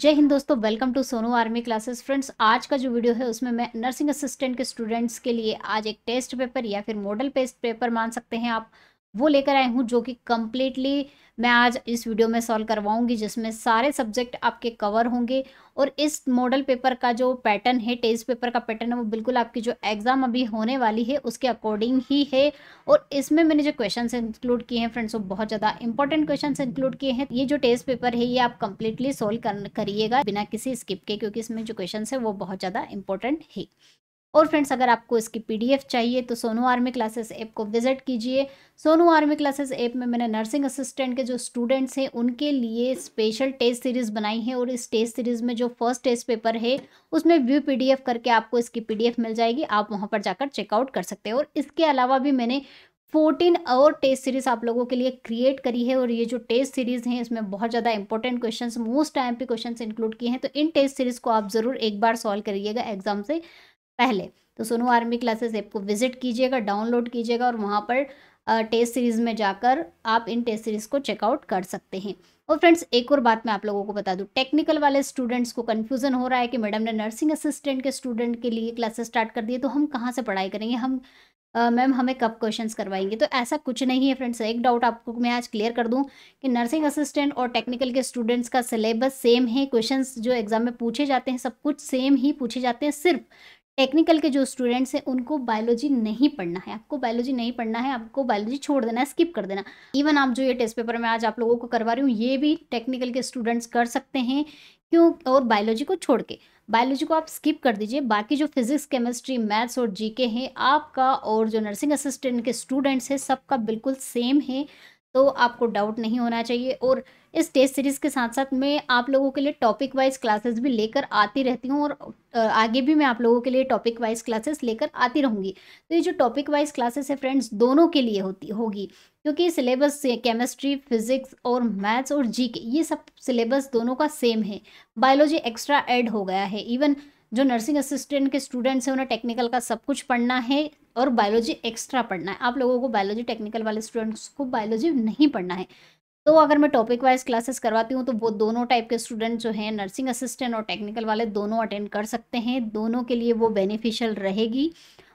जय हिंद दोस्तों welcome to Sonu army classes friends आज का जो वीडियो है उसमें मैं नर्सिंग असिस्टेंट के स्टूडेंट्स के लिए आज एक टेस्ट पेपर या फिर मॉडल पेस्ट पेपर मान सकते हैं आप वो लेकर आई हूँ जो कि कम्प्लीटली मैं आज इस वीडियो में सॉल्व करवाऊंगी जिसमें सारे सब्जेक्ट आपके कवर होंगे और इस मॉडल पेपर का जो पैटर्न है टेस्ट पेपर का पैटर्न है वो बिल्कुल आपकी जो एग्ज़ाम अभी होने वाली है उसके अकॉर्डिंग ही है और इसमें मैंने जो क्वेश्चन इंक्लूड किए हैं फ्रेंड्स वो बहुत ज़्यादा इंपॉर्टेंट क्वेश्चन इंक्लूड किए हैं ये जो टेस्ट पेपर है ये आप कंप्लीटली सोल्व करिएगा बिना किसी स्किप के क्योंकि इसमें जो क्वेश्चन है वो बहुत ज़्यादा इंपॉर्टेंट है और फ्रेंड्स अगर आपको इसकी पीडीएफ चाहिए तो सोनू आर्मी क्लासेस ऐप को विजिट कीजिए सोनू आर्मी क्लासेस ऐप में मैंने नर्सिंग असिस्टेंट के जो स्टूडेंट्स हैं उनके लिए स्पेशल टेस्ट सीरीज़ बनाई है और इस टेस्ट सीरीज़ में जो फर्स्ट टेस्ट पेपर है उसमें व्यू पीडीएफ करके आपको इसकी पीडीएफ मिल जाएगी आप वहाँ पर जाकर चेकआउट कर सकते हैं और इसके अलावा भी मैंने 14 और टेस्ट सीरीज़ आप लोगों के लिए क्रिएट करी है और ये जो टेस्ट सीरीज़ हैं इसमें बहुत ज़्यादा इंपॉर्टेंट क्वेश्चंस मोस्ट टाइम पे क्वेश्चंस इंक्लूड किए हैं तो इन टेस्ट सीरीज़ को आप ज़रूर एक बार सॉल्व करिएगा एग्जाम से पहले तो सोनू आर्मी क्लासेस ऐप को विजिट कीजिएगा डाउनलोड कीजिएगा और वहाँ पर टेस्ट सीरीज़ में जाकर आप इन टेस्ट सीरीज़ को चेकआउट कर सकते हैं और फ्रेंड्स एक और बात मैं आप लोगों को बता दूं टेक्निकल वाले स्टूडेंट्स को कन्फ्यूज़न हो रहा है कि मैडम ने नर्सिंग असिस्टेंट के स्टूडेंट के लिए क्लासेस स्टार्ट कर दिए तो हम कहाँ से पढ़ाई करेंगे हम मैम हमें कब क्वेश्चंस करवाएंगे तो ऐसा कुछ नहीं है फ्रेंड्स एक डाउट आपको मैं आज क्लियर कर दूं कि नर्सिंग असिस्टेंट और टेक्निकल के स्टूडेंट्स का सिलेबस सेम है क्वेश्चंस जो एग्जाम में पूछे जाते हैं सब कुछ सेम ही पूछे जाते हैं सिर्फ टेक्निकल के जो स्टूडेंट्स हैं उनको बायोलॉजी नहीं पढ़ना है आपको बायोलॉजी नहीं पढ़ना है आपको बायोलॉजी छोड़ देना है स्किप कर देना इवन आप जो ये टेस्ट पेपर में आज आप लोगों को करवा रही हूँ ये भी टेक्निकल के स्टूडेंट्स कर सकते हैं क्यों और बायोलॉजी को छोड़ के बायोलॉजी को आप स्किप कर दीजिए बाकी जो फिजिक्स केमिस्ट्री मैथ्स और जीके हैं आपका और जो नर्सिंग असिस्टेंट के स्टूडेंट्स हैं सबका बिल्कुल सेम है तो आपको डाउट नहीं होना चाहिए और इस टेस्ट सीरीज़ के साथ साथ मैं आप लोगों के लिए टॉपिक वाइज क्लासेस भी लेकर आती रहती हूँ और आगे भी मैं आप लोगों के लिए टॉपिक वाइज क्लासेस लेकर आती रहूँगी तो ये जो टॉपिक वाइज क्लासेस है फ्रेंड्स दोनों के लिए होती होगी क्योंकि सिलेबस से केमिस्ट्री फिजिक्स और मैथ्स और जी ये सब सिलेबस दोनों का सेम है बायोलॉजी एक्स्ट्रा एड हो गया है इवन जो नर्सिंग असिस्टेंट के स्टूडेंट्स हैं उन्हें टेक्निकल का सब कुछ पढ़ना है और बायोलॉजी एक्स्ट्रा पढ़ना है आप लोगों को बायोलॉजी टेक्निकल वाले स्टूडेंट्स को बायोलॉजी नहीं पढ़ना है तो अगर मैं टॉपिक वाइज क्लासेस करवाती हूँ तो वो दोनों टाइप के स्टूडेंट जो हैं नर्सिंग असिस्टेंट और टेक्निकल वाले दोनों अटेंड कर सकते हैं दोनों के लिए वो बेनिफिशियल रहेगी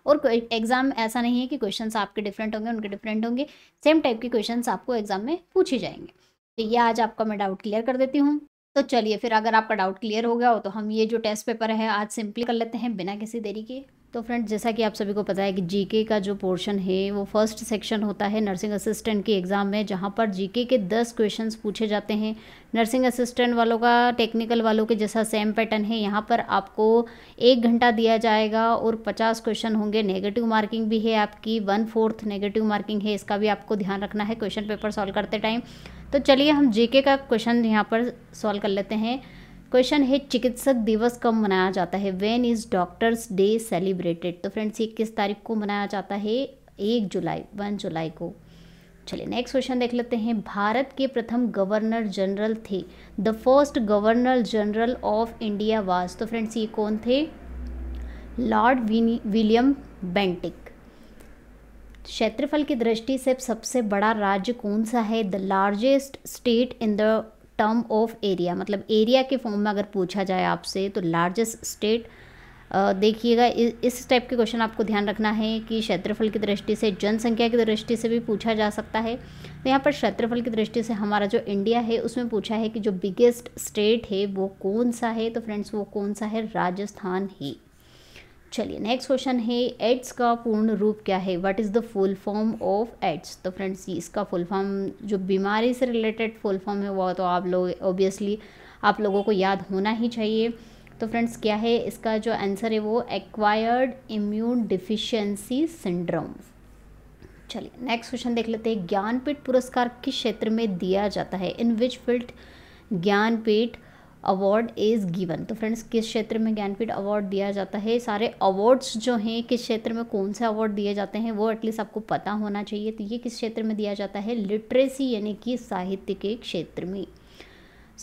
और एग्ज़ाम ऐसा नहीं है कि क्वेश्चंस आपके डिफरेंट होंगे उनके डिफरेंट होंगे सेम टाइप के क्वेश्चंस आपको एग्ज़ाम में पूछे जाएंगे तो ये आज आपका मैं डाउट क्लियर कर देती हूँ तो चलिए फिर अगर आपका डाउट क्लियर हो गया हो तो हम ये जो टेस्ट पेपर है आज सिंपली कर लेते हैं बिना किसी देरी के तो फ्रेंड्स जैसा कि आप सभी को पता है कि जीके का जो पोर्शन है वो फर्स्ट सेक्शन होता है नर्सिंग असिस्टेंट के एग्ज़ाम में जहाँ पर जीके के दस क्वेश्चंस पूछे जाते हैं नर्सिंग असिस्टेंट वालों का टेक्निकल वालों के जैसा सेम पैटर्न है यहाँ पर आपको एक घंटा दिया जाएगा और पचास क्वेश्चन होंगे नेगेटिव मार्किंग भी है आपकी वन फोर्थ नेगेटिव मार्किंग है इसका भी आपको ध्यान रखना है क्वेश्चन पेपर सॉल्व करते टाइम तो चलिए हम जी का क्वेश्चन यहाँ पर सॉल्व कर लेते हैं क्वेश्चन है चिकित्सक दिवस कब मनाया जाता है when is doctors day celebrated तो फ्रेंड्स ये किस तारीख को मनाया जाता है एक जुलाई वन जुलाई को चलिए नेक्स्ट क्वेश्चन देख लेते हैं भारत के प्रथम गवर्नर जनरल थे the first governor general of India was तो फ्रेंड्स ये कौन थे लॉर्ड विलियम बेंटिक क्षेत्रफल की दृष्टि से सबसे बड़ा राज्य कौन सा है the largest state in the term of area मतलब एरिया के फॉर्म में अगर पूछा जाए आपसे तो लार्जेस्ट स्टेट देखिएगा इस टाइप के क्वेश्चन आपको ध्यान रखना है कि क्षेत्रफल की दृष्टि से जनसंख्या की दृष्टि से भी पूछा जा सकता है तो यहाँ पर क्षेत्रफल की दृष्टि से हमारा जो इंडिया है उसमें पूछा है कि जो बिगेस्ट स्टेट है वो कौन सा है तो फ्रेंड्स वो कौन सा है राजस्थान ही चलिए नेक्स्ट क्वेश्चन है एड्स का पूर्ण रूप क्या है what is the full form of AIDS तो फ्रेंड्स इसका फुल फॉर्म जो बीमारी से रिलेटेड फुल फॉर्म है वो तो आप लोग ऑब्वियसली आप लोगों को याद होना ही चाहिए तो फ्रेंड्स क्या है इसका जो आंसर है वो एक्वायर्ड इम्यून डिफिशियंसी सिंड्रोम चलिए नेक्स्ट क्वेश्चन देख लेते हैं ज्ञानपीठ पुरस्कार किस क्षेत्र में दिया जाता है in which field Jnanpith award is given तो फ्रेंड्स किस क्षेत्र में ज्ञानपीठ अवार्ड दिया जाता है सारे अवार्ड्स जो हैं किस क्षेत्र में कौन से अवार्ड दिए जाते हैं वो एटलीस्ट आपको पता होना चाहिए तो ये किस क्षेत्र में दिया जाता है लिटरेसी यानी कि साहित्य के क्षेत्र में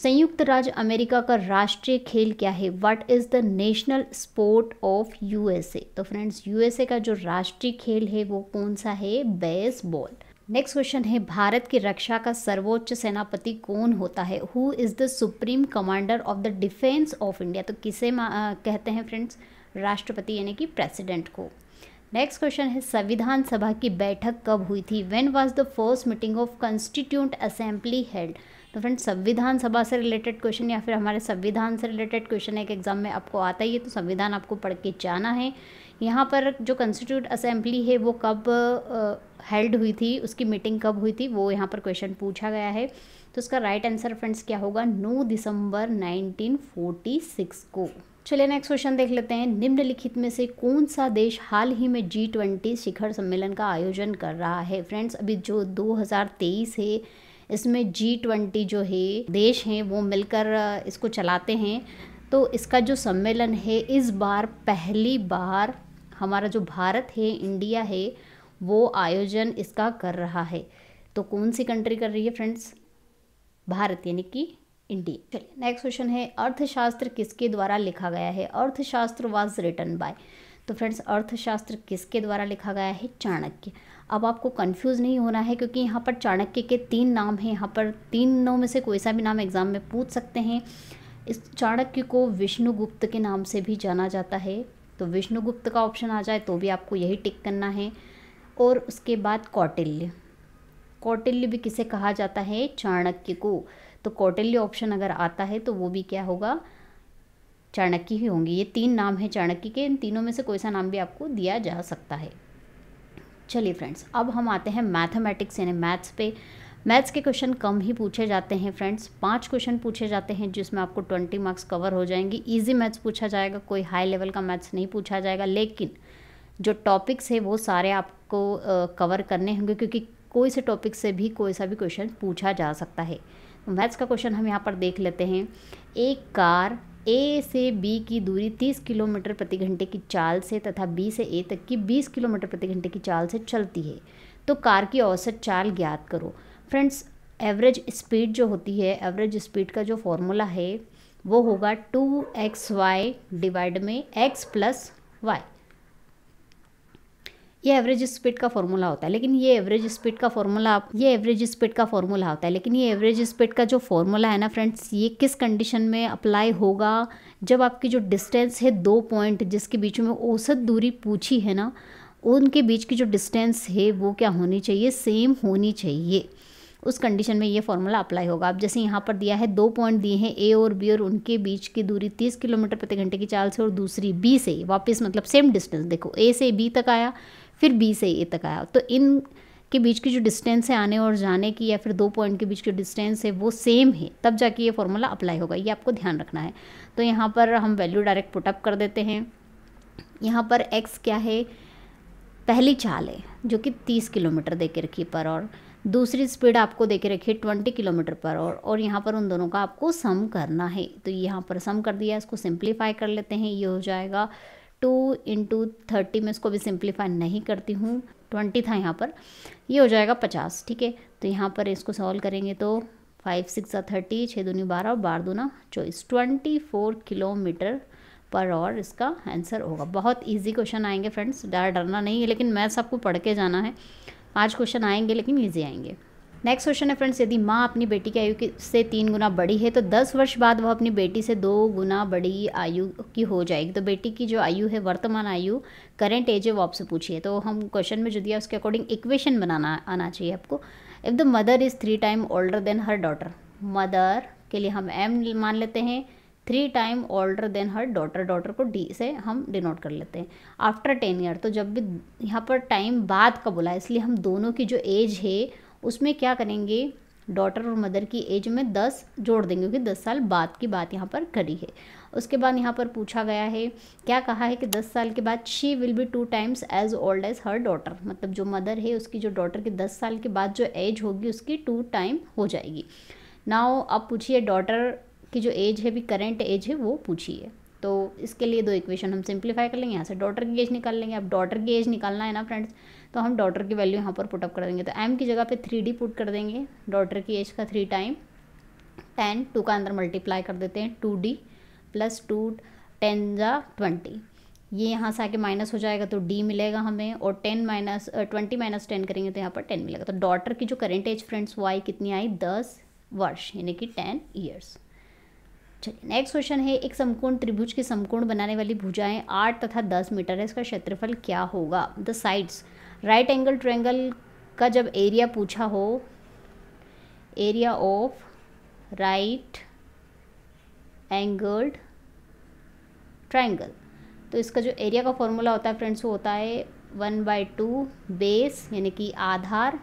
संयुक्त राज्य अमेरिका का राष्ट्रीय खेल क्या है what is the national sport of USA तो फ्रेंड्स यूएसए का जो राष्ट्रीय खेल है वो कौन सा है बेसबॉल नेक्स्ट क्वेश्चन है भारत की रक्षा का सर्वोच्च सेनापति कौन होता है who is the supreme commander of the defence of India तो किसे आ, कहते हैं फ्रेंड्स राष्ट्रपति यानी कि प्रेसिडेंट को नेक्स्ट क्वेश्चन है संविधान सभा की बैठक कब हुई थी when was the first meeting of constituent assembly held तो फ्रेंड्स संविधान सभा से रिलेटेड क्वेश्चन या फिर हमारे संविधान से रिलेटेड क्वेश्चन एक एग्जाम में आपको आता ही है तो संविधान आपको पढ़ के जाना है यहाँ पर जो कंस्टिट्यूट असेंबली है वो कब हेल्ड हुई थी उसकी मीटिंग कब हुई थी वो यहाँ पर क्वेश्चन पूछा गया है तो उसका राइट आंसर फ्रेंड्स क्या होगा नौ दिसंबर 1946 को चलिए नेक्स्ट क्वेश्चन देख लेते हैं निम्नलिखित में से कौन सा देश हाल ही में जी ट्वेंटी शिखर सम्मेलन का आयोजन कर रहा है फ्रेंड्स अभी जो 2023 है इसमें जी ट्वेंटी जो है देश हैं वो मिलकर इसको चलाते हैं तो इसका जो सम्मेलन है इस बार पहली बार हमारा जो भारत है इंडिया है वो आयोजन इसका कर रहा है तो कौन सी कंट्री कर रही है फ्रेंड्स भारत यानी कि इंडिया चलिए नेक्स्ट क्वेश्चन है अर्थशास्त्र किसके द्वारा लिखा गया है अर्थशास्त्र वाज रिटन बाय तो फ्रेंड्स अर्थशास्त्र किसके द्वारा लिखा गया है चाणक्य अब आपको कंफ्यूज नहीं होना है क्योंकि यहाँ पर चाणक्य के तीन नाम हैं यहाँ पर तीनों में से कोई सा भी नाम एग्ज़ाम में पूछ सकते हैं इस चाणक्य को विष्णुगुप्त के नाम से भी जाना जाता है तो विष्णुगुप्त का ऑप्शन आ जाए तो भी आपको यही टिक करना है और उसके बाद कौटिल्य कौटिल्य भी किसे कहा जाता है चाणक्य को तो कौटिल्य ऑप्शन अगर आता है तो वो भी क्या होगा चाणक्य ही होंगे ये तीन नाम है चाणक्य के इन तीनों में से कोई सा नाम भी आपको दिया जा सकता है चलिए फ्रेंड्स अब हम आते हैं मैथमेटिक्स यानी मैथ्स पे मैथ्स के क्वेश्चन कम ही पूछे जाते हैं फ्रेंड्स पांच क्वेश्चन पूछे जाते हैं जिसमें आपको ट्वेंटी मार्क्स कवर हो जाएंगे ईजी मैथ्स पूछा जाएगा कोई हाई लेवल का मैथ्स नहीं पूछा जाएगा लेकिन जो टॉपिक्स है वो सारे आपको कवर करने होंगे क्योंकि कोई से टॉपिक से भी कोई सा भी क्वेश्चन पूछा जा सकता है तो मैथ्स का क्वेश्चन हम यहाँ पर देख लेते हैं एक कार ए से बी की दूरी 30 किलोमीटर प्रति घंटे की चाल से तथा बी से ए तक की 20 किलोमीटर प्रति घंटे की चाल से चलती है तो कार की औसत चाल ज्ञात करो फ्रेंड्स एवरेज स्पीड जो होती है एवरेज स्पीड का जो फॉर्मूला है वो होगा टू एक्स वाई डिवाइड में एक्स प्लस वाई ये एवरेज स्पीड का फॉर्मूला होता है लेकिन ये एवरेज स्पीड का फॉर्मूला आप ये एवरेज स्पीड का फॉर्मूला होता है लेकिन ये एवरेज स्पीड का जो फॉर्मूला है ना फ्रेंड्स ये किस कंडीशन में अप्लाई होगा जब आपकी जो डिस्टेंस है दो पॉइंट जिसके बीच में औसत दूरी पूछी है ना उनके बीच की जो डिस्टेंस है वो क्या होनी चाहिए सेम होनी चाहिए उस कंडीशन में ये फॉर्मूला अप्लाई होगा अब जैसे यहाँ पर दिया है दो पॉइंट दिए हैं ए और बी और उनके बीच की दूरी तीस किलोमीटर प्रति घंटे की चाल से और दूसरी बी से वापस मतलब सेम डिस्टेंस देखो ए से बी तक आया फिर बी से ए तक आया तो इन के बीच की जो डिस्टेंस है आने और जाने की या फिर दो पॉइंट के बीच की डिस्टेंस है वो सेम है तब जाके ये फॉर्मूला अप्लाई होगा ये आपको ध्यान रखना है तो यहाँ पर हम वैल्यू डायरेक्ट पुटअप कर देते हैं यहाँ पर एक्स क्या है पहली चाल है जो कि तीस किलोमीटर दे के रखी पर और दूसरी स्पीड आपको दे के रखिए ट्वेंटी किलोमीटर पर और और यहाँ पर उन दोनों का आपको सम करना है तो यहाँ पर सम कर दिया इसको सिंप्लीफाई कर लेते हैं ये हो जाएगा टू इंटू थर्टी में इसको भी सिंप्लीफाई नहीं करती हूँ ट्वेंटी था यहाँ पर ये हो जाएगा पचास ठीक है तो यहाँ पर इसको सॉल्व करेंगे तो फाइव सिक्स या थर्टी छः दूनी बारह और बारह दूना चौबीस ट्वेंटी फोर किलोमीटर पर और इसका आंसर होगा बहुत इजी क्वेश्चन आएंगे फ्रेंड्स डर डरना नहीं है लेकिन मैथ्स आपको पढ़ के जाना है पाँच क्वेश्चन आएंगे लेकिन ईजी आएंगे नेक्स्ट क्वेश्चन है फ्रेंड्स यदि माँ अपनी बेटी की आयु की से तीन गुना बड़ी है तो दस वर्ष बाद वह अपनी बेटी से दो गुना बड़ी आयु की हो जाएगी तो बेटी की जो आयु है वर्तमान आयु करेंट एज है वो आपसे पूछिए तो हम क्वेश्चन में जो दिया उसके अकॉर्डिंग इक्वेशन बनाना आना चाहिए आपको if the mother is three time older than her daughter mother के लिए हम एम मान लेते हैं three time older than her daughter daughter को डी से हम डिनोट कर लेते हैं आफ्टर टेन ईयर तो जब भी यहाँ पर टाइम बाद का बोला इसलिए हम दोनों की जो एज है उसमें क्या करेंगे डॉटर और मदर की एज में दस जोड़ देंगे क्योंकि दस साल बाद की बात यहाँ पर करी है उसके बाद यहाँ पर पूछा गया है क्या कहा है कि दस साल के बाद she will be two times as old as her daughter मतलब जो मदर है उसकी जो डॉटर की दस साल के बाद जो एज होगी उसकी टू टाइम हो जाएगी नाउ अब पूछिए डॉटर की जो एज है भी करेंट एज है वो पूछिए तो इसके लिए दो इक्वेशन हम सिंप्लीफाई कर लेंगे यहाँ से डॉटर की एज निकाल लेंगे अब डॉटर की एज निकालना है ना फ्रेंड्स तो हम डॉटर की वैल्यू यहाँ पर पुटअप कर देंगे तो एम की जगह पर थ्री डी पुट कर देंगे डॉटर की एज का थ्री टाइम टेन टू का अंदर मल्टीप्लाई कर देते हैं two D plus two ten जा ट्वेंटी ये यहाँ से आके माइनस हो जाएगा तो डी मिलेगा हमें और ten minus twenty minus ten करेंगे तो यहाँ पर टेन मिलेगा तो डॉटर की जो करेंट एज फ्रेंड्स वो आई कितनी आई दस वर्ष यानी कि टेन ईयर्स चलिए नेक्स्ट क्वेश्चन है एक समकोण त्रिभुज की समकोण बनाने वाली भुजाएं आठ तथा दस मीटर है इसका क्षेत्रफल क्या होगा the sides right angle triangle का जब एरिया पूछा हो area of right angled triangle तो इसका जो एरिया का फॉर्मूला होता है फ्रेंड्स वो होता है वन बाई टू बेस यानी कि आधार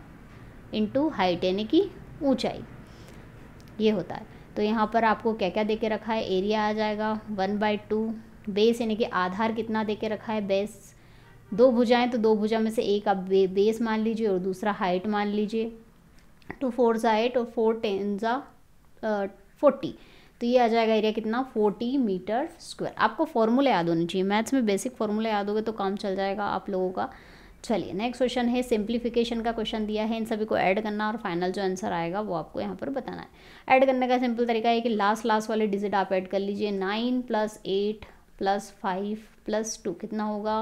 इंटू हाइट यानी कि ऊंचाई ये होता है तो यहाँ पर आपको क्या क्या दे के रखा है एरिया आ जाएगा वन बाई टू बेस यानी कि आधार कितना दे के रखा है बेस दो भुजाएं तो दो भुजा में से एक आप बे, बेस मान लीजिए और दूसरा हाइट मान लीजिए टू फोर ज़ा एट और फोर टेन ज़ा फोर्टी तो ये आ जाएगा एरिया कितना फोर्टी मीटर स्क्वायर आपको फॉर्मूला याद होना चाहिए मैथ्स में बेसिक फॉर्मूला याद होगा तो काम चल जाएगा आप लोगों का चलिए नेक्स्ट क्वेश्चन है सिंप्लीफिकेशन का क्वेश्चन दिया है इन सभी को ऐड करना और फाइनल जो आंसर आएगा वो आपको यहाँ पर बताना है ऐड करने का सिंपल तरीका है कि लास्ट लास्ट वाले डिजिट आप ऐड कर लीजिए nine plus eight plus five plus two कितना होगा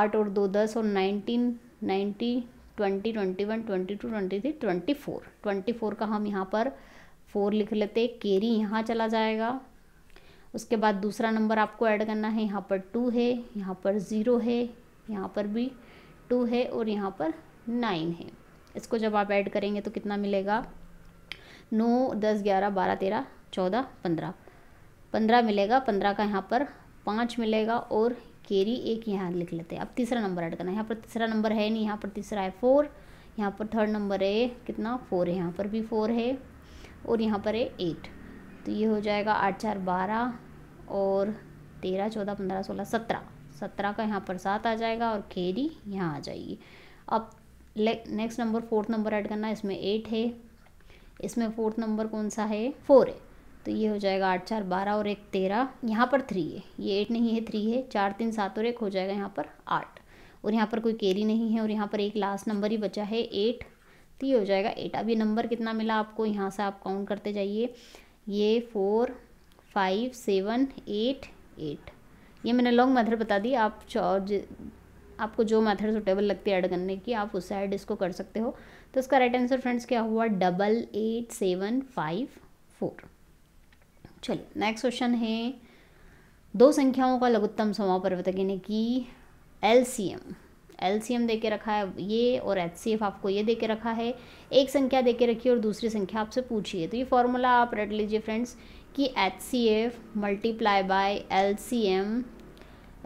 आठ और दो दस और nineteen ninety twenty twenty one twenty two twenty three twenty four twenty four का हम यहाँ पर फोर लिख लेते केरी यहाँ चला जाएगा उसके बाद दूसरा नंबर आपको ऐड करना है यहाँ पर टू है यहाँ पर ज़ीरो है यहाँ पर भी टू है और यहाँ पर नाइन है इसको जब आप ऐड करेंगे तो कितना मिलेगा नौ दस ग्यारह बारह तेरह चौदह पंद्रह पंद्रह मिलेगा पंद्रह का यहाँ पर पाँच मिलेगा और केरी एक यहाँ लिख लेते हैं अब तीसरा नंबर ऐड करना है यहाँ पर तीसरा नंबर है नहीं यहाँ पर तीसरा है फोर यहाँ पर थर्ड नंबर है कितना फोर है यहाँ पर भी फोर है और यहाँ पर है एट तो ये हो जाएगा आठ चार बारह और तेरह चौदह पंद्रह सोलह सत्रह सत्रह का यहाँ पर सात आ जाएगा और खेरी यहाँ आ जाएगी अब next number fourth number add करना इसमें एट है इसमें फोर्थ नंबर कौन सा है फोर है तो ये हो जाएगा आठ चार बारह और एक तेरह यहाँ पर थ्री है ये एट नहीं है थ्री है चार तीन सात और एक हो जाएगा यहाँ पर आठ और यहाँ पर कोई केरी नहीं है और यहाँ पर एक लास्ट नंबर ही बचा है एट तो ये हो जाएगा एट अब ये नंबर कितना मिला आपको यहाँ से आप काउंट करते जाइए ये four five seven eight eight ये मैंने लॉन्ग मेथड बता दी आप आपको जो मेथड सुटेबल लगती है ऐड करने की आप उससे ऐड इसको कर सकते हो तो इसका राइट आंसर फ्रेंड्स क्या हुआ double eight seven five four चलिए नेक्स्ट क्वेश्चन है दो संख्याओं का लघुत्तम समापरिवर्तक यानी कि L C M L C M दे के रखा है ये और एच सी एफ आपको ये दे के रखा है एक संख्या दे के रखी और दूसरी संख्या आपसे पूछिए तो ये फॉर्मूला आप रट लीजिए फ्रेंड्स कि H C F multiply by L C M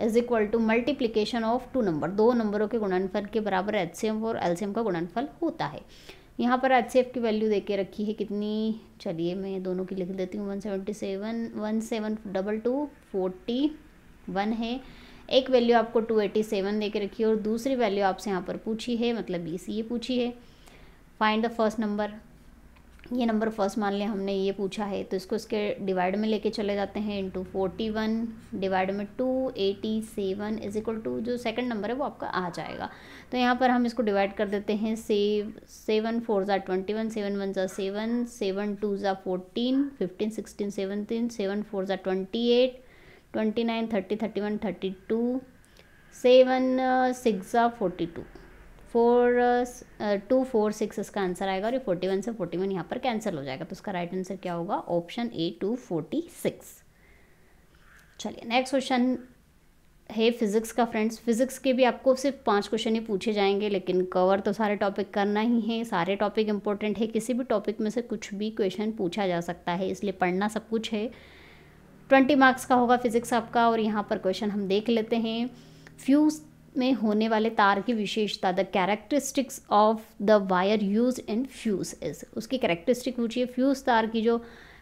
is equal to multiplication of two number दो नंबरों के गुणनफल के बराबर एच और एल का गुणनफल होता है यहाँ पर एच की वैल्यू दे के रखी है कितनी चलिए मैं दोनों की लिख देती हूँ one seventy seven one seven double two forty one है एक वैल्यू आपको टू एटी सेवन दे के रखी है और दूसरी वैल्यू आपसे यहाँ पर पूछी है मतलब बी सी ये पूछी है फाइंड द फर्स्ट नंबर ये नंबर फर्स्ट मान लिया हमने ये पूछा है तो इसको इसके डिवाइड में लेके चले जाते हैं इंटू फोर्टी वन डिवाइड में two eighty seven is equal to जो सेकंड नंबर है वो आपका आ जाएगा तो यहाँ पर हम इसको डिवाइड कर देते हैं सेव सेवन फोर ज़ा ट्वेंटी वन सेवन वन ज़ा सेवन सेवन टू ज़ा fourteen fifteen sixteen seventeen seven four ज़ा twenty eight twenty nine thirty thirty one thirty two seven six ज़ा forty two four two four six इसका answer आएगा और ये forty one से forty one यहाँ पर कैंसिल हो जाएगा तो उसका राइट आंसर क्या होगा option A two forty six चलिए नेक्स्ट क्वेश्चन है फिज़िक्स का फ्रेंड्स फिज़िक्स के भी आपको सिर्फ पांच क्वेश्चन ही पूछे जाएंगे लेकिन कवर तो सारे टॉपिक करना ही है सारे टॉपिक इंपॉर्टेंट है किसी भी टॉपिक में से कुछ भी क्वेश्चन पूछा जा सकता है इसलिए पढ़ना सब कुछ है ट्वेंटी मार्क्स का होगा फिज़िक्स आपका और यहाँ पर क्वेश्चन हम देख लेते हैं फ्यूज में होने वाले तार की विशेषता the characteristics of the wire use in fuse is उसकी कैरेक्टरिस्टिक पूछिए फ्यूज तार की जो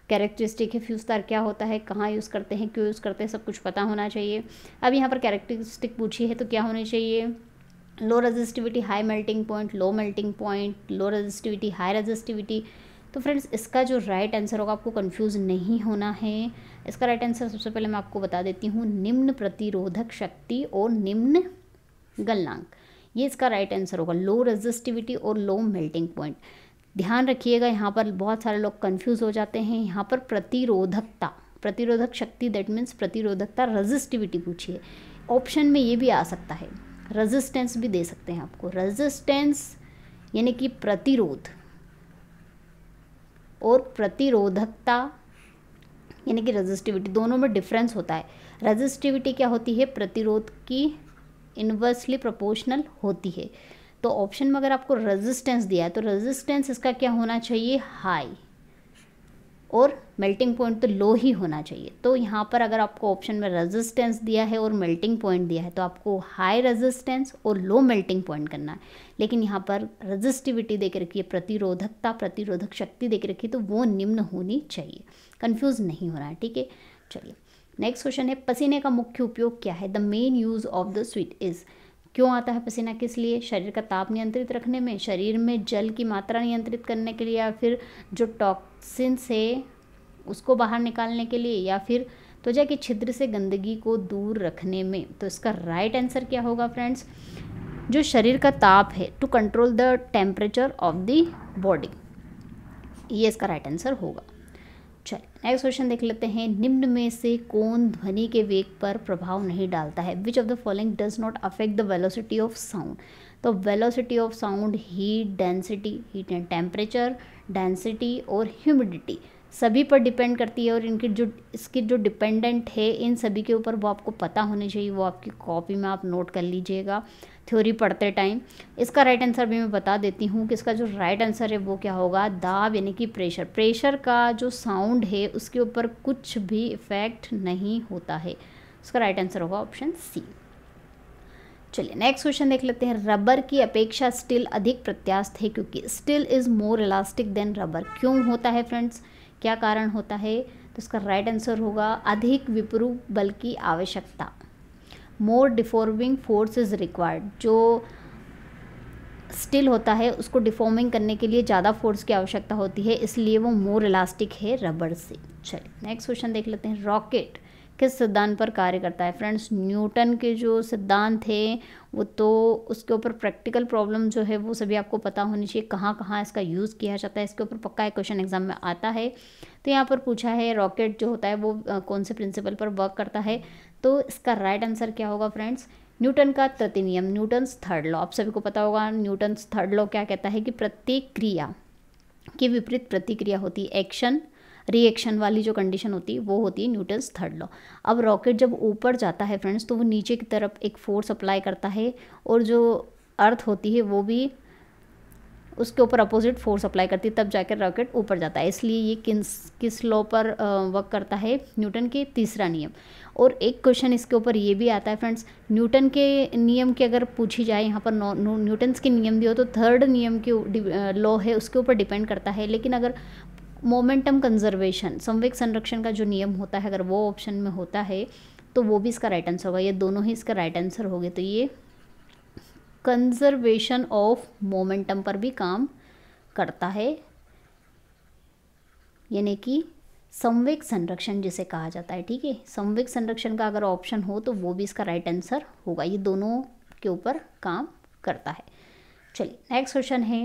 कैरेक्टरिस्टिक है फ्यूज तार क्या होता है कहाँ यूज़ करते हैं क्यों यूज़ करते हैं सब कुछ पता होना चाहिए अब यहाँ पर कैरेक्टरिस्टिक पूछी है तो क्या होनी चाहिए low resistivity high melting point low melting point low resistivity high resistivity तो फ्रेंड्स इसका जो राइट आंसर होगा आपको कंफ्यूज नहीं होना है इसका राइट आंसर सबसे पहले मैं आपको बता देती हूँ निम्न प्रतिरोधक शक्ति और निम्न गलनांक ये इसका राइट आंसर होगा लो रेजिस्टिविटी और लो मेल्टिंग पॉइंट ध्यान रखिएगा यहाँ पर बहुत सारे लोग कन्फ्यूज हो जाते हैं यहाँ पर प्रतिरोधकता प्रतिरोधक शक्ति दैट मीन्स प्रतिरोधकता रजिस्टिविटी पूछिए ऑप्शन में ये भी आ सकता है रजिस्टेंस भी दे सकते हैं आपको रजिस्टेंस यानी कि प्रतिरोध और प्रतिरोधकता यानी कि रजिस्टिविटी दोनों में डिफरेंस होता है रजिस्टिविटी क्या होती है प्रतिरोध की इन्वर्सली प्रोपोर्शनल होती है तो ऑप्शन में अगर आपको रेजिस्टेंस दिया है तो रेजिस्टेंस इसका क्या होना चाहिए हाई और मेल्टिंग पॉइंट तो लो ही होना चाहिए तो यहाँ पर अगर आपको ऑप्शन में रेजिस्टेंस दिया है और मेल्टिंग पॉइंट दिया है तो आपको हाई रेजिस्टेंस और लो मेल्टिंग पॉइंट करना है लेकिन यहाँ पर रेजिस्टिविटी देख रखी है प्रतिरोधकता प्रतिरोधक शक्ति देख रखी है तो वो निम्न होनी चाहिए कन्फ्यूज़ नहीं होना है ठीक है चलिए नेक्स्ट क्वेश्चन है पसीने का मुख्य उपयोग क्या है the main use of the sweat is क्यों आता है पसीना किस लिए शरीर का ताप नियंत्रित रखने में शरीर में जल की मात्रा नियंत्रित करने के लिए या फिर जो टॉक्सिन से उसको बाहर निकालने के लिए या फिर त्वचा तो के छिद्र से गंदगी को दूर रखने में तो इसका राइट आंसर क्या होगा फ्रेंड्स जो शरीर का ताप है to control the temperature of the body ये इसका राइट आंसर होगा चल नेक्स्ट क्वेश्चन देख लेते हैं निम्न में से कौन ध्वनि के वेग पर प्रभाव नहीं डालता है which of the following does not affect the velocity of sound तो velocity of sound heat density heat and temperature density और ह्यूमिडिटी सभी पर डिपेंड करती है और इनकी जो इसकी जो डिपेंडेंट है इन सभी के ऊपर वो आपको पता होने चाहिए वो आपकी कॉपी में आप नोट कर लीजिएगा थ्योरी पढ़ते टाइम इसका राइट आंसर भी मैं बता देती हूँ कि इसका जो राइट आंसर है वो क्या होगा दाब यानी कि प्रेशर प्रेशर का जो साउंड है उसके ऊपर कुछ भी इफ़ेक्ट नहीं होता है उसका राइट आंसर होगा ऑप्शन सी चलिए नेक्स्ट क्वेश्चन देख लेते हैं रबर की अपेक्षा स्टील अधिक प्रत्यास्थ है क्योंकि steel is more elastic than rubber क्यों होता है फ्रेंड्स क्या कारण होता है तो इसका राइट आंसर होगा अधिक विपरूप बल की आवश्यकता more deforming force is required जो स्टिल होता है उसको डिफॉर्मिंग करने के लिए ज़्यादा फोर्स की आवश्यकता होती है इसलिए वो मोर इलास्टिक है रबर से चलिए नेक्स्ट क्वेश्चन देख लेते हैं रॉकेट किस सिद्धांत पर कार्य करता है फ्रेंड्स न्यूटन के जो सिद्धांत है वो तो उसके ऊपर प्रैक्टिकल प्रॉब्लम जो है वो सभी आपको पता होनी चाहिए कहाँ कहाँ इसका यूज़ किया जाता है इसके ऊपर पक्का एक क्वेश्चन एग्जाम में आता है तो यहाँ पर पूछा है रॉकेट जो होता है वो कौन से प्रिंसिपल पर वर्क करता है तो इसका राइट आंसर क्या होगा फ्रेंड्स न्यूटन का तृतीय नियम न्यूटन्स थर्ड लॉ आप सभी को पता होगा न्यूटन्स थर्ड लॉ क्या कहता है कि प्रत्येक क्रिया की विपरीत प्रतिक्रिया होती है एक्शन रिएक्शन वाली जो कंडीशन होती है वो होती है न्यूटन्स थर्ड लॉ अब रॉकेट जब ऊपर जाता है फ्रेंड्स तो वो नीचे की तरफ एक फोर्स अप्लाई करता है और जो अर्थ होती है वो भी उसके ऊपर अपोजिट फोर्स अप्लाई करती है तब जाकर रॉकेट ऊपर जाता है इसलिए ये किस किस लॉ पर वर्क करता है न्यूटन के तीसरा नियम और एक क्वेश्चन इसके ऊपर ये भी आता है फ्रेंड्स न्यूटन के नियम की अगर पूछी जाए यहाँ पर न्यूटन्स के नियम दिए हो तो थर्ड नियम के लॉ है उसके ऊपर डिपेंड करता है लेकिन अगर मोमेंटम कंजर्वेशन संवेक संरक्षण का जो नियम होता है अगर वो ऑप्शन में होता है तो वो भी इसका राइट आंसर होगा ये दोनों ही इसका राइट आंसर हो तो ये कंजर्वेशन ऑफ मोमेंटम पर भी काम करता है यानी कि संवेक संरक्षण जिसे कहा जाता है ठीक है संवेक संरक्षण का अगर ऑप्शन हो तो वो भी इसका राइट आंसर होगा ये दोनों के ऊपर काम करता है चलिए नेक्स्ट क्वेश्चन है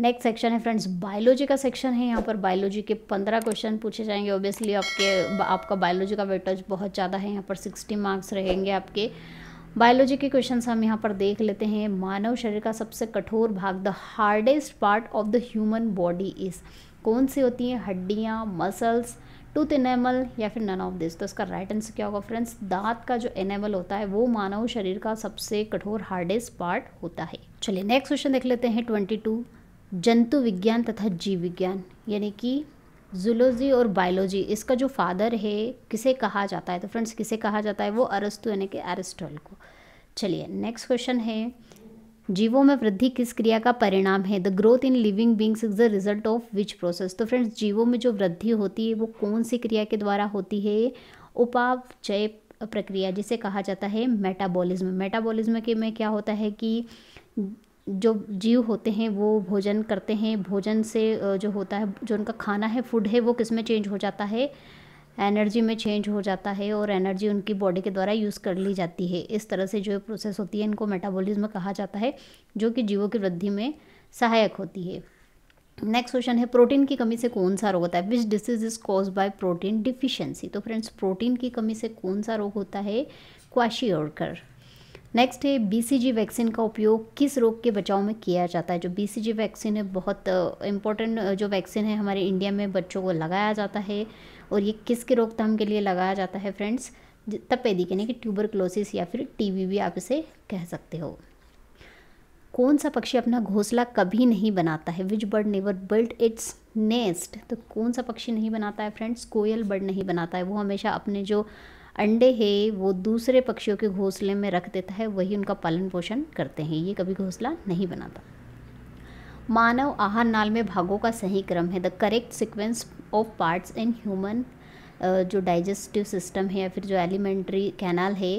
नेक्स्ट सेक्शन है फ्रेंड्स बायोलॉजी का सेक्शन है यहाँ पर बायोलॉजी के पंद्रह क्वेश्चन पूछे जाएंगे ऑब्वियसली आपके आपका बायोलॉजी का वेटेज बहुत ज़्यादा है यहाँ पर सिक्सटी मार्क्स रहेंगे आपके बायोलॉजी के क्वेश्चन हम यहाँ पर देख लेते हैं मानव शरीर का सबसे कठोर भाग the hardest part of the human body is कौन सी होती हैं हड्डियाँ मसल्स टूथ एनेमल या फिर नन ऑफ दिस तो इसका राइट आंसर क्या होगा फ्रेंड्स दांत का जो एनेमल होता है वो मानव शरीर का सबसे कठोर हार्डेस्ट पार्ट होता है चलिए नेक्स्ट क्वेश्चन देख लेते हैं ट्वेंटी टू जंतु विज्ञान तथा जीव विज्ञान यानी कि जुलोजी और बायोलॉजी इसका जो फादर है किसे कहा जाता है तो फ्रेंड्स किसे कहा जाता है वो अरस्तु यानी कि एरिस्टॉल को चलिए नेक्स्ट क्वेश्चन है जीवों में वृद्धि किस क्रिया का परिणाम है the growth in living beings is the result of which process तो फ्रेंड्स जीवों में जो वृद्धि होती है वो कौन सी क्रिया के द्वारा होती है उपापचय प्रक्रिया जिसे कहा जाता है मेटाबॉलिज्म मेटाबॉलिज्म के में क्या होता है कि जो जीव होते हैं वो भोजन करते हैं भोजन से जो होता है जो उनका खाना है फूड है वो किस में चेंज हो जाता है एनर्जी में चेंज हो जाता है और एनर्जी उनकी बॉडी के द्वारा यूज़ कर ली जाती है इस तरह से जो प्रोसेस होती है इनको मेटाबॉलिज्म कहा जाता है जो कि जीवों की वृद्धि में सहायक होती है नेक्स्ट क्वेश्चन है प्रोटीन की कमी से कौन सा रोग होता है which disease is cause by protein deficiency तो फ्रेंड्स प्रोटीन की कमी से कौन सा रोग होता है क्वाशी ओरकर नेक्स्ट है बीसीजी वैक्सीन का उपयोग किस रोग के बचाव में किया जाता है जो बीसीजी वैक्सीन है बहुत इंपॉर्टेंट जो वैक्सीन है हमारे इंडिया में बच्चों को लगाया जाता है और ये किसकी रोकथाम के लिए लगाया जाता है फ्रेंड्स तपेदी यानी कि ट्यूबर क्लोसिस या फिर टीबी भी आप इसे कह सकते हो कौन सा पक्षी अपना घोंसला कभी नहीं बनाता है which bird never build its nest तो कौन सा पक्षी नहीं बनाता है फ्रेंड्स कोयल बर्ड नहीं बनाता है वो हमेशा अपने जो अंडे है वो दूसरे पक्षियों के घोंसले में रख देता है वही उनका पालन पोषण करते हैं ये कभी घोंसला नहीं बनाता मानव आहार नाल में भागों का सही क्रम है the correct sequence of parts in human जो डाइजेस्टिव सिस्टम है या फिर जो एलिमेंट्री कैनाल है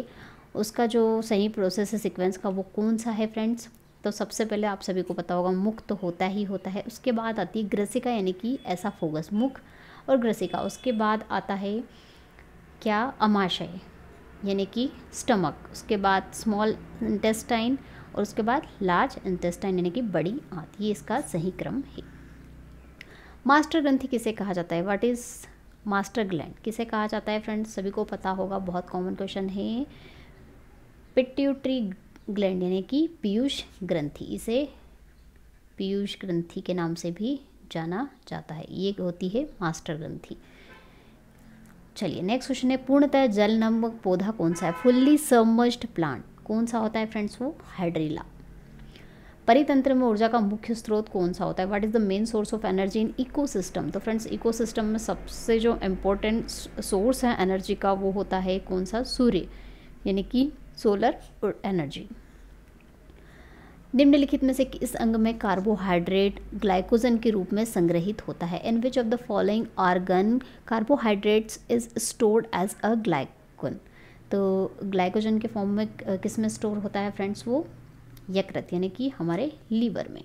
उसका जो सही प्रोसेस है सिक्वेंस का वो कौन सा है फ्रेंड्स तो सबसे पहले आप सभी को पता होगा मुख तो होता ही होता है उसके बाद आती है ग्रसिका यानी कि ऐसा फोगस मुख और ग्रसिका उसके बाद आता है क्या अमाशय यानी कि स्टमक उसके बाद स्मॉल इंटेस्टाइन और उसके बाद लार्ज इंटेस्टाइन यानी कि बड़ी आती ये इसका सही क्रम है मास्टर ग्रंथि किसे कहा जाता है व्हाट इज़ मास्टर ग्लैंड किसे कहा जाता है फ्रेंड्स सभी को पता होगा बहुत कॉमन क्वेश्चन है पिट्यूटरी ग्लैंड यानी कि पीयूष ग्रंथि इसे पीयूष ग्रंथि के नाम से भी जाना जाता है ये होती है मास्टर ग्रंथि चलिए नेक्स्ट क्वेश्चन है पूर्णतः जल नमक पौधा कौन सा है फुल्ली सबमर्ज्ड प्लांट कौन सा होता है फ्रेंड्स वो हाइड्रीला परितंत्र में ऊर्जा का मुख्य स्रोत कौन सा होता है what is the main source of energy in ecosystem तो फ्रेंड्स इकोसिस्टम में सबसे जो इम्पोर्टेंट सोर्स है एनर्जी का वो होता है कौन सा सूर्य यानी कि सोलर एनर्जी निम्नलिखित में से किस अंग में कार्बोहाइड्रेट ग्लाइकोजन के रूप में संग्रहित होता है in which of the following organ carbohydrates is stored as a glycogen तो ग्लाइकोजन के फॉर्म में किस में स्टोर होता है फ्रेंड्स वो यकृत यानी कि हमारे लीवर में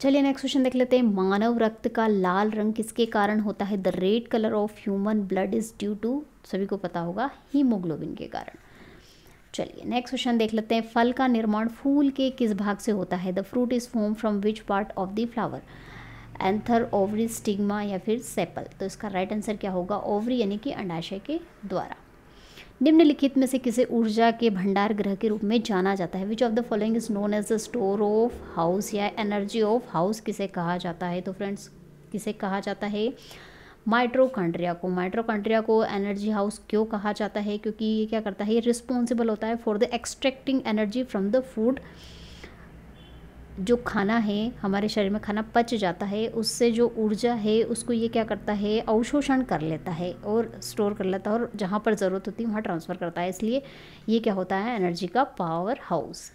चलिए नेक्स्ट क्वेश्चन देख लेते हैं मानव रक्त का लाल रंग किसके कारण होता है the red colour of human blood is due to सभी को पता होगा हीमोग्लोबिन के कारण चलिए नेक्स्ट क्वेश्चन देख लेते हैं फल का निर्माण फूल के किस भाग से होता है the fruit is form from which part of the flower anther ovary stigma या फिर सेपल तो इसका राइट right आंसर क्या होगा ओवरी यानी कि अंडाशय के द्वारा निम्नलिखित में से किसे ऊर्जा के भंडार ग्रह के रूप में जाना जाता है which of the following is known as the store of house या एनर्जी ऑफ हाउस किसे कहा जाता है तो फ्रेंड्स किसे कहा जाता है माइट्रोकंड्रिया को माइट्रोकंड्रिया को एनर्जी हाउस क्यों कहा जाता है क्योंकि ये क्या करता है ये रिस्पॉन्सिबल होता है for the extracting energy from the food जो खाना है हमारे शरीर में खाना पच जाता है उससे जो ऊर्जा है उसको ये क्या करता है अवशोषण कर लेता है और स्टोर कर लेता है और जहाँ पर ज़रूरत होती है वहाँ ट्रांसफ़र करता है इसलिए ये क्या होता है एनर्जी का पावर हाउस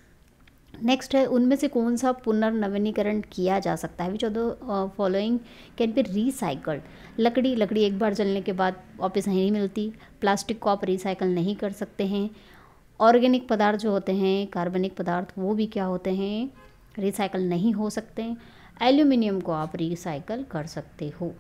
नेक्स्ट है उनमें से कौन सा पुनर्नवीनीकरण किया जा सकता है which of the following can be recycled लकड़ी लकड़ी एक बार जलने के बाद वापस नहीं मिलती प्लास्टिक को आप रिसाइकल नहीं कर सकते हैं ऑर्गेनिक पदार्थ जो होते हैं कार्बनिक पदार्थ वो भी क्या होते हैं रिसाइकल नहीं हो सकते एल्यूमिनियम को आप रिसाइकल कर सकते हो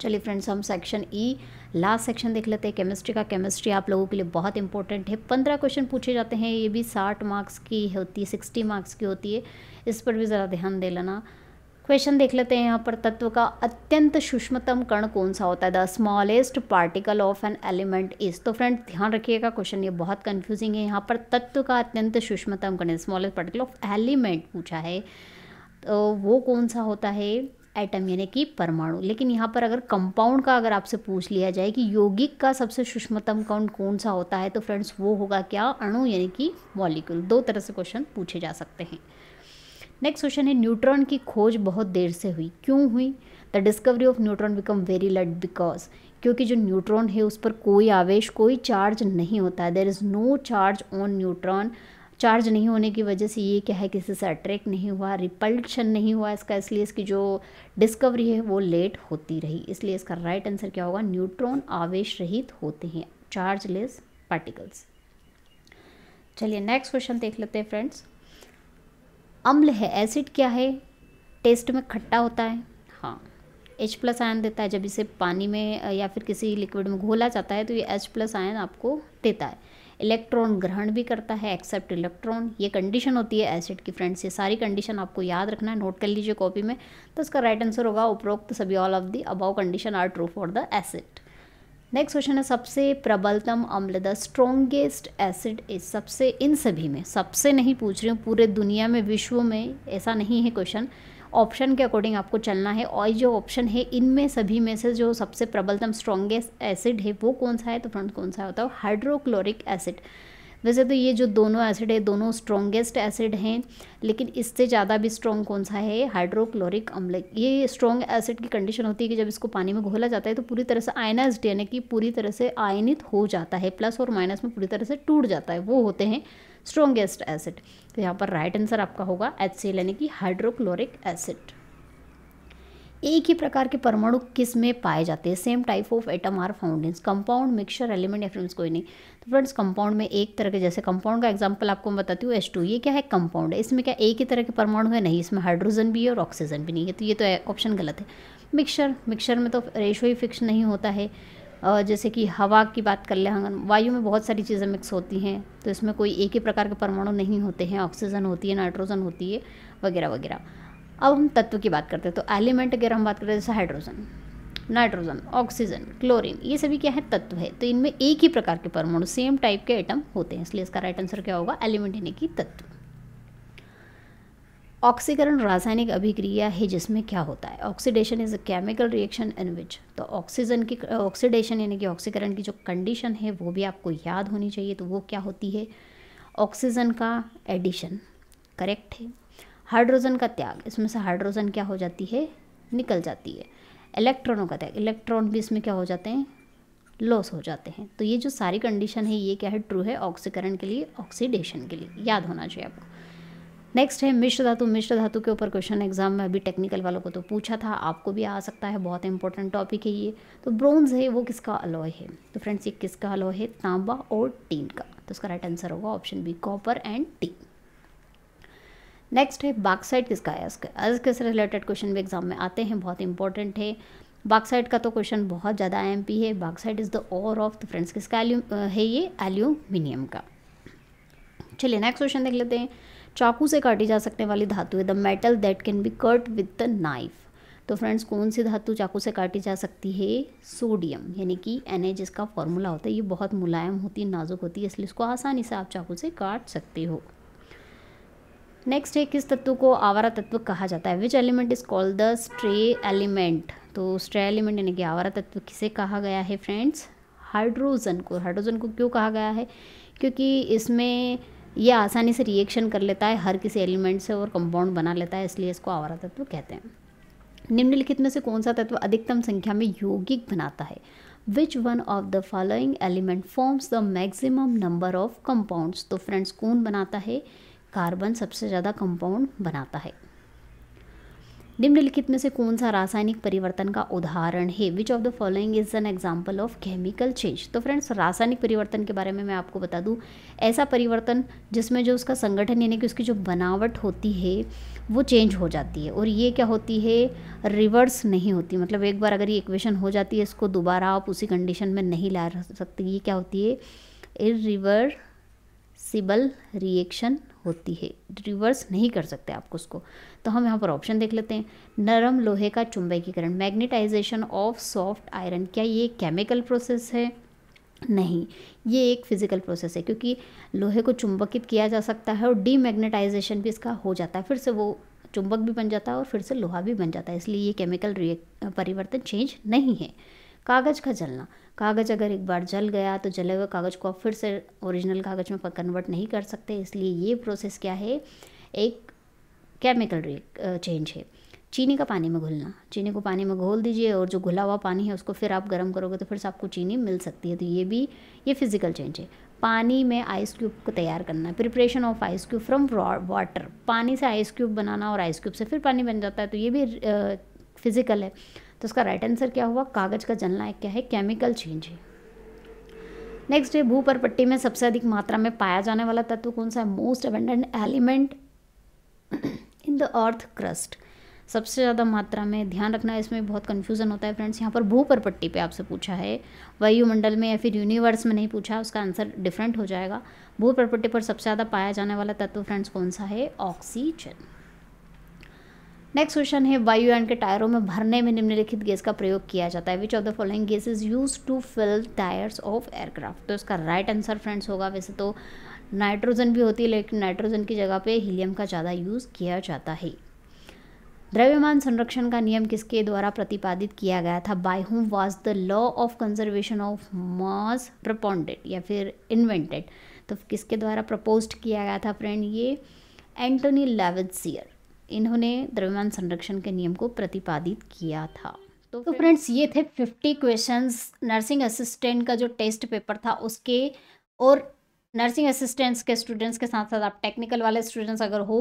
चलिए फ्रेंड्स हम सेक्शन ई लास्ट सेक्शन देख लेते हैं केमिस्ट्री का केमिस्ट्री आप लोगों के लिए बहुत इंपॉर्टेंट है पंद्रह क्वेश्चन पूछे जाते हैं ये भी साठ मार्क्स की होती है सिक्सटी मार्क्स की होती है इस पर भी ज़रा ध्यान दे लेना क्वेश्चन देख लेते हैं यहाँ पर तत्व का अत्यंत सूक्ष्मतम कण कौन सा होता है the smallest particle of an element is तो फ्रेंड ध्यान रखिएगा क्वेश्चन ये बहुत कंफ्यूजिंग है यहाँ पर तत्व का अत्यंत सूक्ष्मतम कण स्मॉलेस्ट पार्टिकल ऑफ एलिमेंट पूछा है तो वो कौन सा होता है एटम यानी कि परमाणु लेकिन यहाँ पर अगर कंपाउंड का अगर आपसे पूछ लिया जाए कि यौगिक का सबसे सूक्ष्मतम कण कौन सा होता है तो फ्रेंड्स वो होगा क्या अणु यानी कि मॉलिक्यूल दो तरह से क्वेश्चन पूछे जा सकते हैं नेक्स्ट क्वेश्चन है न्यूट्रॉन की खोज बहुत देर से हुई क्यों हुई the discovery of neutron become very late because क्योंकि जो न्यूट्रॉन है उस पर कोई आवेश कोई चार्ज नहीं होता है there is no charge on neutron charge नहीं होने की वजह से ये क्या है किसी से अट्रैक्ट नहीं हुआ रिपल्शन नहीं हुआ इसका इसलिए इसकी जो डिस्कवरी है वो लेट होती रही इसलिए इसका राइट आंसर क्या होगा न्यूट्रॉन आवेश रहित होते हैं चार्जलेस पार्टिकल्स चलिए नेक्स्ट क्वेश्चन देख लेते हैं फ्रेंड्स अम्ल है एसिड क्या है टेस्ट में खट्टा होता है हाँ एच प्लस आयन देता है जब इसे पानी में या फिर किसी लिक्विड में घोला जाता है तो ये एच प्लस आयन आपको देता है इलेक्ट्रॉन ग्रहण भी करता है एक्सेप्ट इलेक्ट्रॉन ये कंडीशन होती है एसिड की फ्रेंड्स ये सारी कंडीशन आपको याद रखना है नोट कर लीजिए कॉपी में तो इसका राइट आंसर होगा उपरोक्त सभी all of the above condition are true for the acid next question है सबसे प्रबलतम अम्ल द स्ट्रोंगेस्ट एसिड इज सबसे इन सभी में सबसे नहीं पूछ रही हूँ पूरे दुनिया में विश्व में ऐसा नहीं है क्वेश्चन ऑप्शन के अकॉर्डिंग आपको चलना है और जो ऑप्शन है इनमें सभी में से जो सबसे प्रबलतम स्ट्रोंगेस्ट एसिड है वो कौन सा है तो फ्रेंड कौन सा होता है हाइड्रोक्लोरिक एसिड वैसे तो ये जो दोनों एसिड है दोनों स्ट्रॉन्गेस्ट एसिड हैं लेकिन इससे ज़्यादा भी स्ट्रॉन्ग कौन सा है हाइड्रोक्लोरिक अम्ल ये स्ट्रॉन्ग एसिड की कंडीशन होती है कि जब इसको पानी में घोला जाता है तो पूरी तरह से आयनाइज्ड यानी कि पूरी तरह से आयनित हो जाता है प्लस और माइनस में पूरी तरह से टूट जाता है वो होते हैं स्ट्रॉन्गेस्ट एसिड तो यहाँ पर राइट आंसर आपका होगा एच यानी कि हाइड्रोक्लोरिक एसिड एक ही प्रकार के परमाणु किस में पाए जाते हैं same type of atom are found in compound mixture element या फ्रेंड्स कोई नहीं तो फ्रेंड्स कंपाउंड में एक तरह के जैसे कंपाउंड का एग्जांपल आपको मैं बताती हूँ एस टू ये क्या है कंपाउंड है इसमें क्या एक ही तरह के परमाणु है नहीं इसमें हाइड्रोजन भी है और ऑक्सीजन भी नहीं है तो ये तो ऑप्शन गलत है मिक्सचर मिक्सचर में तो रेशो ही फिक्स नहीं होता है जैसे कि हवा की बात कर ले हम हाँ, वायु में बहुत सारी चीज़ें मिक्स होती हैं तो इसमें कोई एक ही प्रकार के परमाणु नहीं होते हैं ऑक्सीजन होती है नाइट्रोजन होती है वगैरह वगैरह अब हम तत्व की बात करते हैं तो एलिमेंट अगर हम बात करते हैं जैसे हाइड्रोजन नाइट्रोजन ऑक्सीजन क्लोरीन ये सभी क्या है तत्व है तो इनमें एक ही प्रकार के परमाणु सेम टाइप के आइटम होते हैं इसलिए इसका राइट आंसर क्या होगा एलिमेंट यानी कि तत्व ऑक्सीकरण रासायनिक अभिक्रिया है जिसमें क्या होता है oxidation is a chemical reaction in which तो ऑक्सीजन की ऑक्सीडेशन यानी कि ऑक्सीकरण की जो कंडीशन है वो भी आपको याद होनी चाहिए तो वो क्या होती है ऑक्सीजन का एडिशन करेक्ट है हाइड्रोजन का त्याग इसमें से हाइड्रोजन क्या हो जाती है निकल जाती है इलेक्ट्रॉनों का त्याग इलेक्ट्रॉन भी इसमें क्या हो जाते हैं लॉस हो जाते हैं तो ये जो सारी कंडीशन है ये क्या है ट्रू है ऑक्सीकरण के लिए ऑक्सीडेशन के लिए याद होना चाहिए आपको नेक्स्ट है मिश्र धातु मिश्र धातु के ऊपर क्वेश्चन एग्जाम में अभी टेक्निकल वालों को तो पूछा था आपको भी आ सकता है बहुत इंपॉर्टेंट टॉपिक है ये तो ब्रोंज है वो किसका अलॉय है तो फ्रेंड्स ये किसका अलॉय है तांबा और टीन का तो उसका राइट आंसर होगा option B copper and tin next है बाक्साइड किसका है अस्क अस्क से रिलेटेड क्वेश्चन भी एग्जाम में आते हैं बहुत इंपॉर्टेंट है बाक्साइड का तो क्वेश्चन बहुत ज़्यादा एम पी है bauxite is the ore of the friends किसका है ये एल्यूमिनियम का चलिए नेक्स्ट क्वेश्चन देख लेते हैं चाकू से काटी जा सकने वाली धातु है the metal that can be cut with the knife तो फ्रेंड्स कौन सी धातु चाकू से काटी जा सकती है सोडियम यानी कि एन जिसका फॉर्मूला होता है ये बहुत मुलायम होती है नाजुक होती है इसलिए इसको आसानी से आप चाकू से काट सकते हो नेक्स्ट है किस तत्व को आवारा तत्व कहा जाता है which element is called the stray element तो स्ट्रे एलिमेंट यानी कि आवारा तत्व किसे कहा गया है फ्रेंड्स हाइड्रोजन को हाइड्रोजन को क्यों कहा गया है क्योंकि इसमें यह आसानी से रिएक्शन कर लेता है हर किसी एलिमेंट से और कंपाउंड बना लेता है इसलिए इसको आवारा तत्व कहते हैं निम्नलिखित में से कौन सा तत्व अधिकतम संख्या में यौगिक बनाता है which one of the following element forms the maximum number of compounds तो फ्रेंड्स कौन बनाता है कार्बन सबसे ज़्यादा कंपाउंड बनाता है निम्नलिखित में से कौन सा रासायनिक परिवर्तन का उदाहरण है which of the following is an example of chemical change तो फ्रेंड्स रासायनिक परिवर्तन के बारे में मैं आपको बता दूं ऐसा परिवर्तन जिसमें जो उसका संगठन यानी कि उसकी जो बनावट होती है वो चेंज हो जाती है और ये क्या होती है रिवर्स नहीं होती मतलब एक बार अगर ये इक्वेशन हो जाती है इसको दोबारा आप उसी कंडीशन में नहीं ला सकते ये क्या होती है इ रिवर्सिबल रिएक्शन होती है रिवर्स नहीं कर सकते आपको उसको तो हम यहाँ पर ऑप्शन देख लेते हैं नरम लोहे का चुंबकीकरण मैग्नेटाइजेशन ऑफ सॉफ्ट आयरन क्या ये केमिकल प्रोसेस है नहीं ये एक फिज़िकल प्रोसेस है क्योंकि लोहे को चुंबकित किया जा सकता है और डीमैग्नेटाइजेशन भी इसका हो जाता है फिर से वो चुंबक भी बन जाता है और फिर से लोहा भी बन जाता है इसलिए ये केमिकल परिवर्तन चेंज नहीं है कागज़ का जलना कागज़ अगर एक बार जल गया तो जले हुए कागज़ को आप फिर से ओरिजिनल कागज़ में कन्वर्ट नहीं कर सकते इसलिए ये प्रोसेस क्या है एक केमिकल चेंज है चीनी का पानी में घुलना चीनी को पानी में घोल दीजिए और जो घुला हुआ पानी है उसको फिर आप गर्म करोगे तो फिर से आपको चीनी मिल सकती है तो ये भी ये फिज़िकल चेंज है पानी में आइस क्यूब को तैयार करना preparation of ice cube from water पानी से आइस क्यूब बनाना और आइस क्यूब से फिर पानी बन जाता है तो ये भी फिज़िकल है तो इसका राइट आंसर क्या हुआ कागज़ का जलना क्या है केमिकल चेंज है नेक्स्ट है भू पर पट्टी में सबसे अधिक मात्रा में पाया जाने वाला तत्व कौन सा है most abundant element in the earth crust सबसे ज़्यादा मात्रा में ध्यान रखना है इसमें बहुत कन्फ्यूज़न होता है फ्रेंड्स यहाँ पर भू पर पट्टी पे आपसे पूछा है वायुमंडल में या फिर यूनिवर्स में नहीं पूछा उसका आंसर डिफरेंट हो जाएगा भू पर पट्टी पर सबसे ज़्यादा पाया जाने वाला तत्व फ्रेंड्स कौन सा है ऑक्सीजन नेक्स्ट क्वेश्चन है वायुयान के टायरों में भरने में निम्नलिखित गैस का प्रयोग किया जाता है which of the following gas is use to fill tyres of aircraft तो इसका राइट आंसर फ्रेंड्स होगा वैसे तो नाइट्रोजन भी होती है लेकिन नाइट्रोजन की जगह पे हीलियम का ज़्यादा यूज़ किया जाता है द्रव्यमान संरक्षण का नियम किसके द्वारा प्रतिपादित किया गया था by whom was the law of conservation of mass propounded या फिर इन्वेंटेड तो किसके द्वारा प्रपोज किया गया था फ्रेंड ये एंटोनी लेवेसियर इन्होंने द्रव्यमान संरक्षण के नियम को प्रतिपादित किया था तो, तो फ्रेंड्स ये थे फिफ्टी क्वेश्चंस नर्सिंग असिस्टेंट का जो टेस्ट पेपर था उसके और नर्सिंग असिस्टेंट्स के स्टूडेंट्स के साथ साथ आप टेक्निकल वाले स्टूडेंट्स अगर हो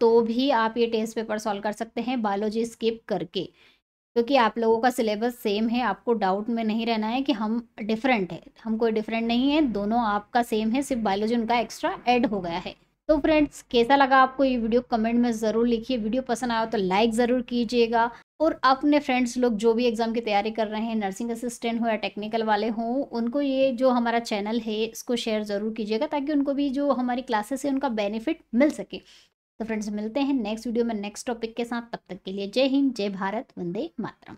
तो भी आप ये टेस्ट पेपर सॉल्व कर सकते हैं बायोलॉजी स्किप करके क्योंकि आप लोगों का सिलेबस सेम है आपको डाउट में नहीं रहना है कि हम डिफरेंट है हम कोई डिफरेंट नहीं है दोनों आपका सेम है सिर्फ बायोलॉजी उनका एक्स्ट्रा ऐड हो गया है तो फ्रेंड्स कैसा लगा आपको ये वीडियो कमेंट में ज़रूर लिखिए वीडियो पसंद आया तो लाइक ज़रूर कीजिएगा और अपने फ्रेंड्स लोग जो भी एग्ज़ाम की तैयारी कर रहे हैं नर्सिंग असिस्टेंट हो या टेक्निकल वाले हों उनको ये जो हमारा चैनल है इसको शेयर ज़रूर कीजिएगा ताकि उनको भी जो हमारी क्लासेस है उनका बेनिफिट मिल सके तो फ्रेंड्स मिलते हैं नेक्स्ट वीडियो में नेक्स्ट टॉपिक के साथ तब तक के लिए जय हिंद जय भारत वंदे मातरम